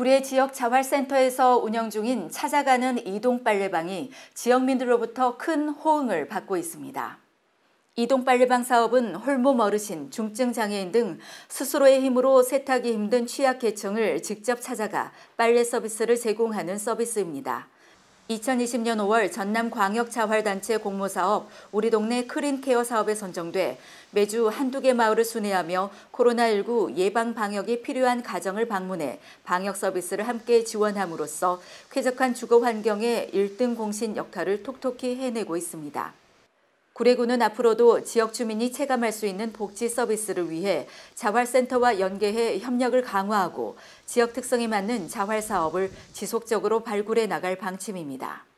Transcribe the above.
구례 지역 자활센터에서 운영 중인 찾아가는 이동 빨래방이 지역민들로부터 큰 호응을 받고 있습니다. 이동 빨래방 사업은 홀몸 어르신, 중증 장애인 등 스스로의 힘으로 세탁이 힘든 취약계층을 직접 찾아가 빨래 서비스를 제공하는 서비스입니다. 2020년 5월 전남광역자활단체 공모사업 우리 동네 크린케어 사업에 선정돼 매주 한두 개 마을을 순회하며 코로나19 예방 방역이 필요한 가정을 방문해 방역 서비스를 함께 지원함으로써 쾌적한 주거 환경의 1등 공신 역할을 톡톡히 해내고 있습니다. 구례군은 앞으로도 지역 주민이 체감할 수 있는 복지 서비스를 위해 자활센터와 연계해 협력을 강화하고 지역 특성에 맞는 자활 사업을 지속적으로 발굴해 나갈 방침입니다.